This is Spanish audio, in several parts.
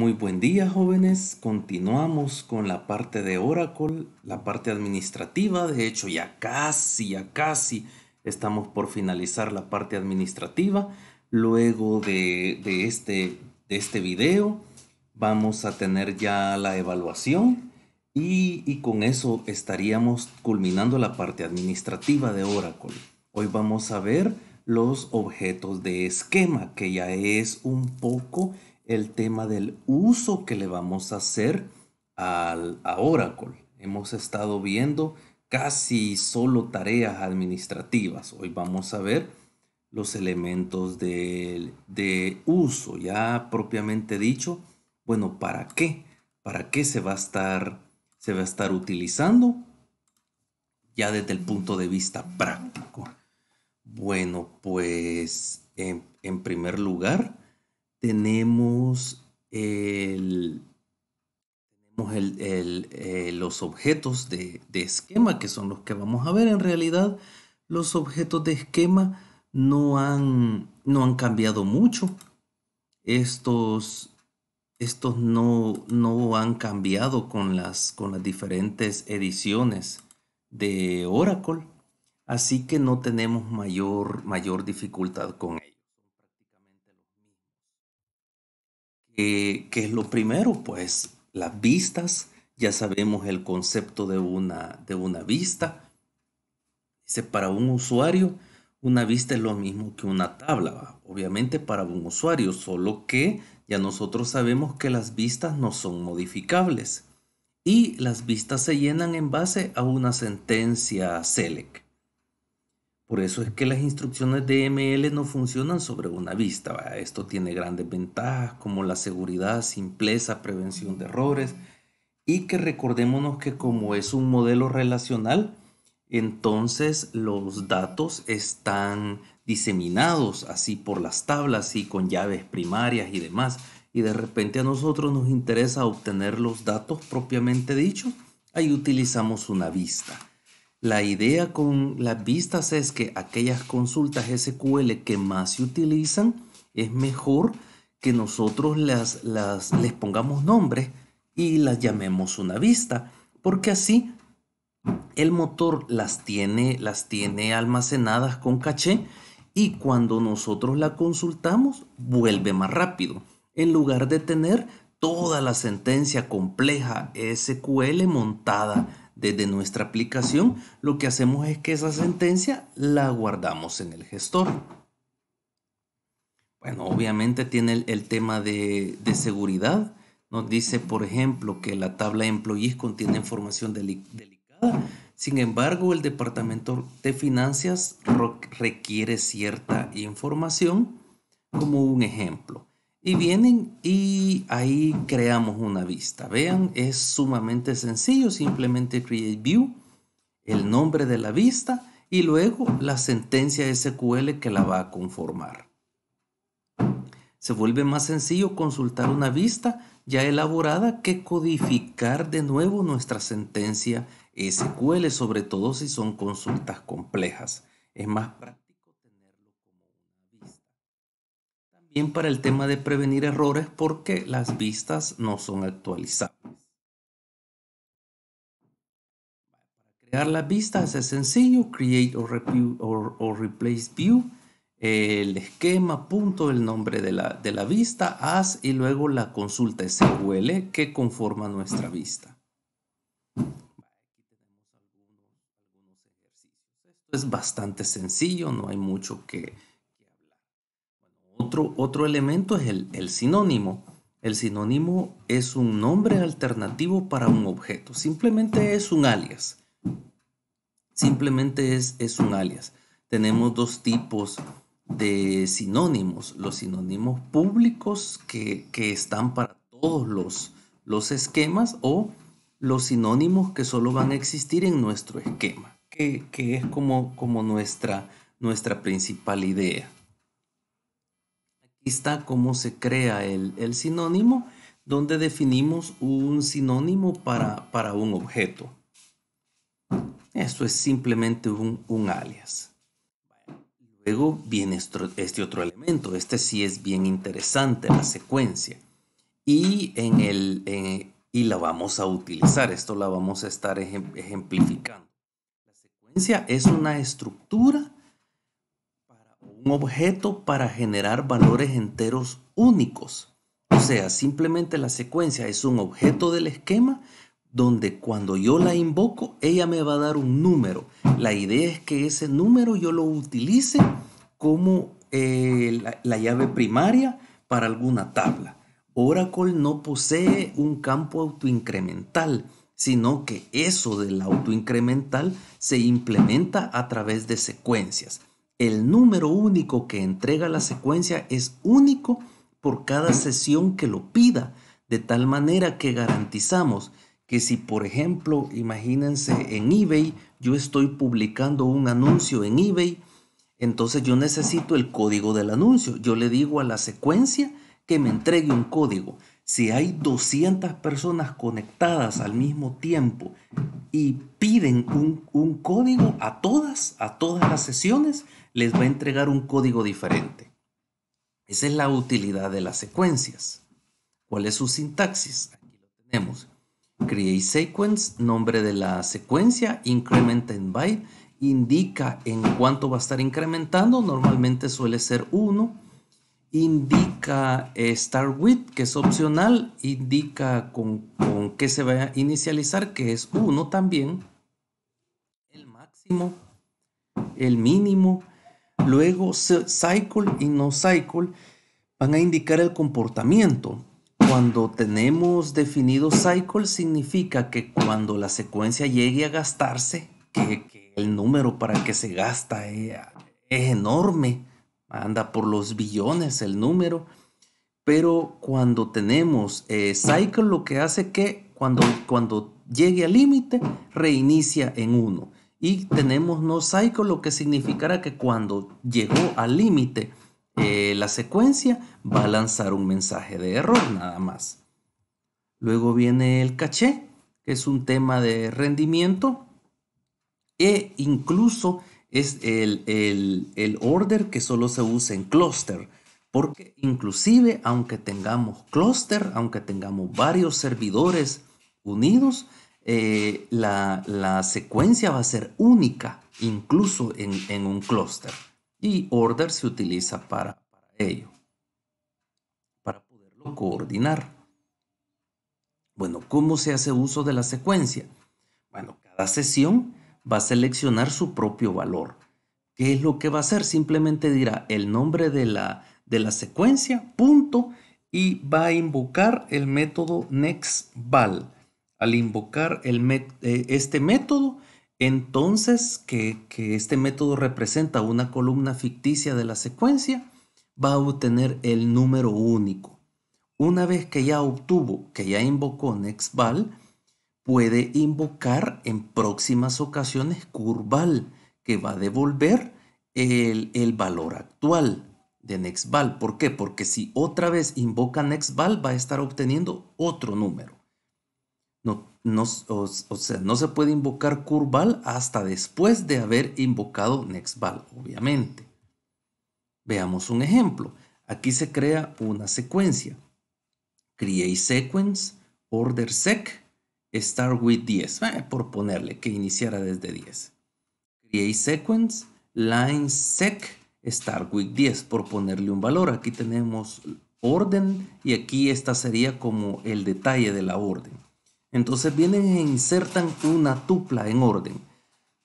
Muy buen día jóvenes, continuamos con la parte de Oracle, la parte administrativa, de hecho ya casi, ya casi estamos por finalizar la parte administrativa. Luego de, este, de este video vamos a tener ya la evaluación y, y con eso estaríamos culminando la parte administrativa de Oracle. Hoy vamos a ver los objetos de esquema, que ya es un poco el tema del uso que le vamos a hacer al, a Oracle. Hemos estado viendo casi solo tareas administrativas. Hoy vamos a ver los elementos de, de uso, ya propiamente dicho, bueno, ¿para qué? ¿Para qué se va a estar, se va a estar utilizando? Ya desde el punto de vista práctico. Bueno, pues en, primer lugar tenemos, eh, los objetos de, esquema, que son los que vamos a ver. En realidad, los objetos de esquema no han, no han cambiado mucho. Estos, estos no, han cambiado con las, con las diferentes ediciones de Oracle. Así que no tenemos mayor, mayor dificultad con ellos. Que ¿Qué es lo primero? Pues las vistas. Ya sabemos el concepto de una, de una vista. Dice, para un usuario, una vista es lo mismo que una tabla, obviamente para un usuario, solo que ya nosotros sabemos que las vistas no son modificables y las vistas se llenan en base a una sentencia SELECT. Por eso es que las instrucciones de ML no funcionan sobre una vista. Esto tiene grandes ventajas como la seguridad, simpleza, prevención de errores y que recordémonos que como es un modelo relacional, entonces los datos están diseminados así por las tablas y con llaves primarias y demás. Y de repente a nosotros nos interesa obtener los datos propiamente dicho. ahí utilizamos una vista. La idea con las vistas es que aquellas consultas SQL que más se utilizan es mejor que nosotros las, les pongamos nombre y las llamemos una vista, porque así el motor las tiene, las tiene almacenadas con caché y cuando nosotros la consultamos vuelve más rápido, en lugar de tener toda la sentencia compleja SQL montada desde nuestra aplicación lo que hacemos es que esa sentencia la guardamos en el gestor. Bueno, obviamente tiene el, tema de, seguridad. Nos dice, por ejemplo, que la tabla de employees contiene información delicada. Sin embargo, el Departamento de Finanzas requiere cierta información como un ejemplo. Y vienen y ahí creamos una vista. Vean, es sumamente sencillo. Simplemente create view, el nombre de la vista y luego la sentencia SQL que la va a conformar. Se vuelve más sencillo consultar una vista ya elaborada que codificar de nuevo nuestra sentencia SQL, sobre todo si son consultas complejas. Es más práctico Bien para el tema de prevenir errores porque las vistas no son actualizables. para crear las vistas es sencillo, create or, replace view, el esquema, punto, el nombre de la, de la vista, as y luego la consulta SQL que conforma nuestra vista. Esto es bastante sencillo, no hay mucho que, otro, elemento es el, sinónimo. El sinónimo es un nombre alternativo para un objeto. Simplemente es un alias. Simplemente es, es un alias. Tenemos dos tipos de sinónimos. Los sinónimos públicos que, están para todos los, los esquemas o los sinónimos que solo van a existir en nuestro esquema, que, que es como, como nuestra, nuestra principal idea está cómo se crea el, sinónimo, donde definimos un sinónimo para, para un objeto. Esto es simplemente un, un alias. Luego viene este otro elemento. Este sí es bien interesante, la secuencia. Y, en el, y la vamos a utilizar. Esto la vamos a estar ejemplificando. La secuencia es una estructura objeto para generar valores enteros únicos. O sea, simplemente la secuencia es un objeto del esquema donde cuando yo la invoco, ella me va a dar un número. La idea es que ese número yo lo utilice como eh, la llave primaria para alguna tabla. Oracle no posee un campo autoincremental, sino que eso del autoincremental se implementa a través de secuencias el número único que entrega la secuencia es único por cada sesión que lo pida, de tal manera que garantizamos que si por ejemplo, imagínense en eBay, yo estoy publicando un anuncio en eBay, entonces yo necesito el código del anuncio. Yo le digo a la secuencia que me entregue un código. Si hay 200 personas conectadas al mismo tiempo y piden un, código a todas, a todas las sesiones, les va a entregar un código diferente. Esa es la utilidad de las secuencias. ¿Cuál es su sintaxis? Aquí lo tenemos. Create sequence, nombre de la secuencia, increment en byte, indica en cuánto va a estar incrementando, normalmente suele ser 1 indica eh, Start With, que es opcional, indica con, con qué se va a inicializar, que es 1 también, el máximo, el mínimo, luego Cycle y No Cycle van a indicar el comportamiento. Cuando tenemos definido Cycle significa que cuando la secuencia llegue a gastarse, que, el número para que se gasta eh, es enorme, anda por los billones el número, pero cuando tenemos eh, cycle lo que hace que cuando, cuando llegue al límite reinicia en 1 y tenemos no cycle lo que significará que cuando llegó al límite eh, la secuencia va a lanzar un mensaje de error nada más. Luego viene el caché, que es un tema de rendimiento e incluso es el, order que solo se usa en cluster. Porque inclusive aunque tengamos cluster, aunque tengamos varios servidores unidos, eh, la, secuencia va a ser única, incluso en, un cluster. Y order se utiliza para, para, ello, para poderlo coordinar. Bueno, ¿cómo se hace uso de la secuencia? Bueno, cada sesión va a seleccionar su propio valor. ¿Qué es lo que va a hacer? Simplemente dirá el nombre de la, de la secuencia, punto, y va a invocar el método nextVal. Al invocar eh, este método, entonces que, que este método representa una columna ficticia de la secuencia, va a obtener el número único. Una vez que ya obtuvo, que ya invocó nextVal, puede invocar en próximas ocasiones curval, que va a devolver el, valor actual de nextval. ¿Por qué? Porque si otra vez invoca nextval, va a estar obteniendo otro número. No, o, sea, no se puede invocar curval hasta después de haber invocado nextval, obviamente. Veamos un ejemplo. Aquí se crea una secuencia. Create sequence, order sec, Start with eh, 10, por ponerle que iniciara desde 10. Create sequence, line sec, start with 10, por ponerle un valor. Aquí tenemos orden y aquí esta sería como el detalle de la orden. Entonces vienen e insertan una tupla en orden.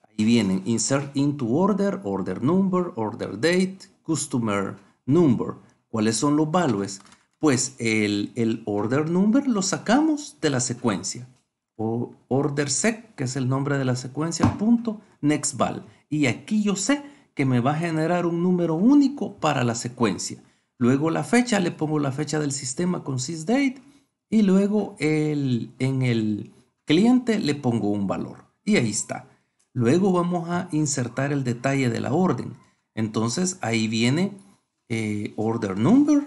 Ahí vienen insert into order, order number, order date, customer number. ¿Cuáles son los valores? Pues el order number lo sacamos de la secuencia order sec, que es el nombre de la secuencia, punto nextval. Y aquí yo sé que me va a generar un número único para la secuencia. Luego la fecha, le pongo la fecha del sistema con sysdate y luego el, en el cliente le pongo un valor. Y ahí está. Luego vamos a insertar el detalle de la orden. Entonces ahí viene eh, order number,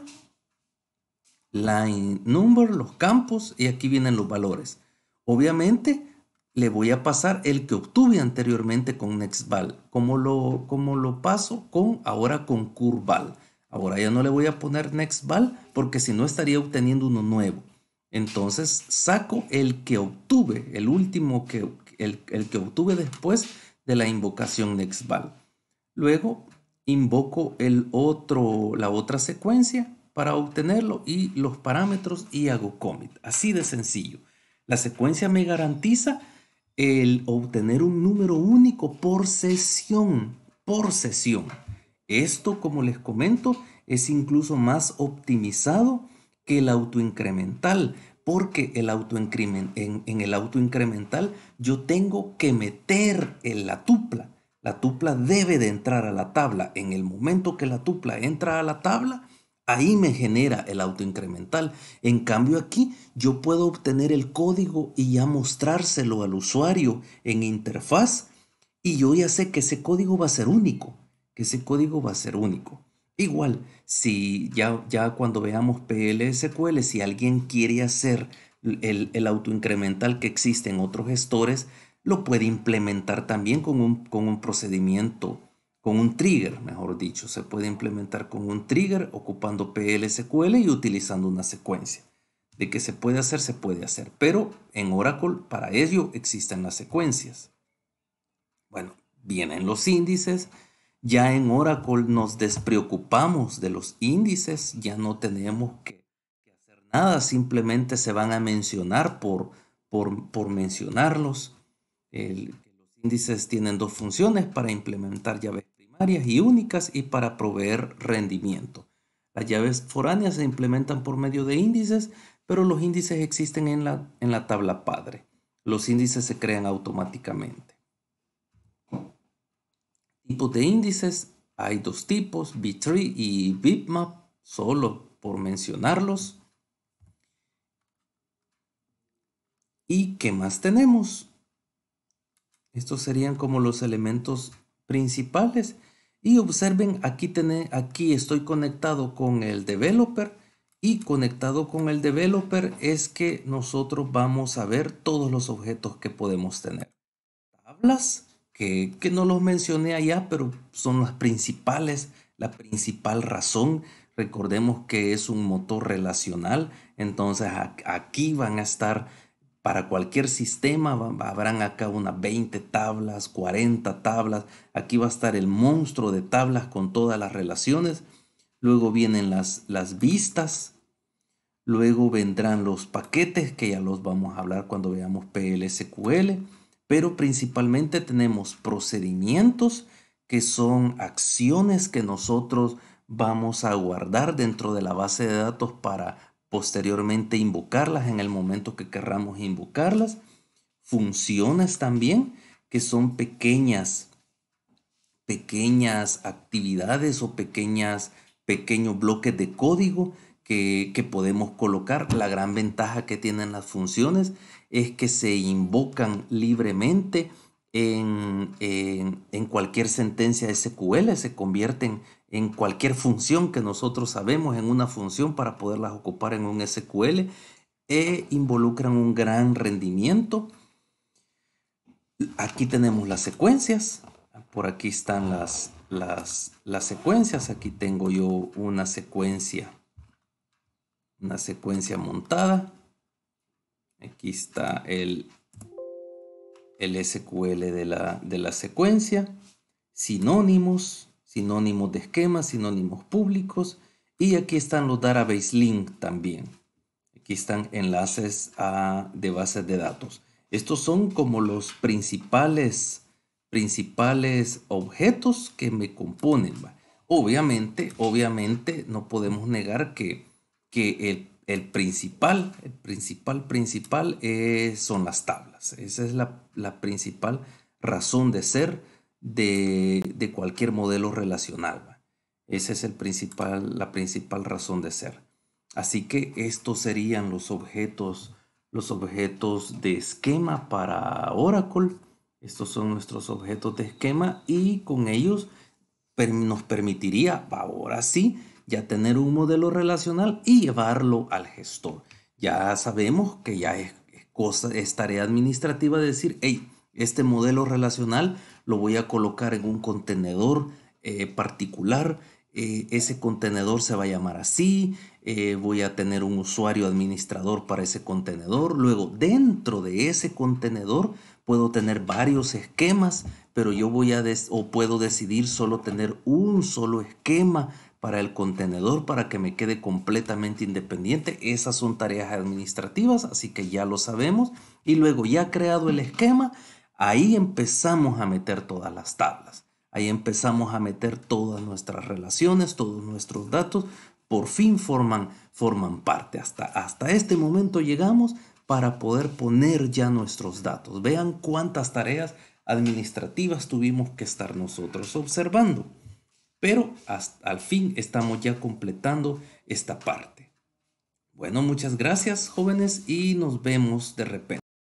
line number, los campos y aquí vienen los valores. Obviamente le voy a pasar el que obtuve anteriormente con Nextval. ¿Cómo lo, como lo paso con ahora con Curval? Ahora ya no le voy a poner Nextval porque si no estaría obteniendo uno nuevo. Entonces saco el que obtuve, el último que, el, que obtuve después de la invocación Nextval. Luego invoco el otro, la otra secuencia para obtenerlo y los parámetros y hago commit. Así de sencillo. La secuencia me garantiza el obtener un número único por sesión, por sesión. Esto, como les comento, es incluso más optimizado que el autoincremental, porque el en, en, el autoincremental yo tengo que meter en la tupla. La tupla debe de entrar a la tabla. En el momento que la tupla entra a la tabla, Ahí me genera el auto incremental. En cambio aquí yo puedo obtener el código y ya mostrárselo al usuario en interfaz y yo ya sé que ese código va a ser único, que ese código va a ser único. Igual, si ya, ya cuando veamos PLSQL, si alguien quiere hacer el, el auto que existe en otros gestores, lo puede implementar también con un, con un procedimiento con un trigger, mejor dicho. Se puede implementar con un trigger ocupando PLSQL y utilizando una secuencia. De que se puede hacer, se puede hacer. Pero en Oracle, para ello existen las secuencias. Bueno, vienen los índices. Ya en Oracle nos despreocupamos de los índices. Ya no tenemos que hacer nada. Simplemente se van a mencionar por, por, mencionarlos. los índices tienen dos funciones para implementar llaves y únicas y para proveer rendimiento. Las llaves foráneas se implementan por medio de índices, pero los índices existen en la, en la tabla padre. Los índices se crean automáticamente. Tipos de índices. Hay dos tipos, B3 y Bitmap, solo por mencionarlos. ¿Y qué más tenemos? Estos serían como los elementos principales y observen, aquí, aquí estoy conectado con el developer y conectado con el developer es que nosotros vamos a ver todos los objetos que podemos tener. Tablas, que, que no los mencioné allá, pero son las principales, la principal razón. Recordemos que es un motor relacional, entonces aquí van a estar para cualquier sistema habrán acá unas 20 tablas, 40 tablas. Aquí va a estar el monstruo de tablas con todas las relaciones. Luego vienen las, las vistas. Luego vendrán los paquetes que ya los vamos a hablar cuando veamos PLSQL. Pero principalmente tenemos procedimientos que son acciones que nosotros vamos a guardar dentro de la base de datos para posteriormente invocarlas en el momento que querramos invocarlas. Funciones también que son pequeñas, pequeñas actividades o pequeñas, pequeños bloques de código que, podemos colocar. La gran ventaja que tienen las funciones es que se invocan libremente en, en, cualquier sentencia SQL, se convierten en cualquier función que nosotros sabemos, en una función para poderlas ocupar en un SQL e involucran un gran rendimiento. Aquí tenemos las secuencias, por aquí están las, las, secuencias, aquí tengo yo una secuencia, una secuencia montada, aquí está el, el SQL de la, de la secuencia, sinónimos, sinónimos de esquemas, sinónimos públicos y aquí están los database link también. Aquí están enlaces de bases de datos. Estos son como los principales, principales objetos que me componen. Obviamente, obviamente no podemos negar que, el, principal, el principal, principal eh, son las tablas. Esa es la principal razón de ser de, cualquier modelo relacional. Esa es el principal, la principal razón de ser. Así que estos serían los objetos, los objetos de esquema para Oracle. Estos son nuestros objetos de esquema y con ellos nos permitiría, ahora sí, ya tener un modelo relacional y llevarlo al gestor. Ya sabemos que ya es, cosa, es tarea administrativa decir, hey, este modelo relacional lo voy a colocar en un contenedor eh, particular. Eh, ese contenedor se va a llamar así. Eh, voy a tener un usuario administrador para ese contenedor. Luego, dentro de ese contenedor, puedo tener varios esquemas, pero yo voy a o puedo decidir solo tener un solo esquema para el contenedor para que me quede completamente independiente. Esas son tareas administrativas, así que ya lo sabemos. Y luego ya creado el esquema, Ahí empezamos a meter todas las tablas, ahí empezamos a meter todas nuestras relaciones, todos nuestros datos, por fin forman, forman parte. Hasta, hasta este momento llegamos para poder poner ya nuestros datos. Vean cuántas tareas administrativas tuvimos que estar nosotros observando. Pero al fin estamos ya completando esta parte. Bueno, muchas gracias jóvenes y nos vemos de repente.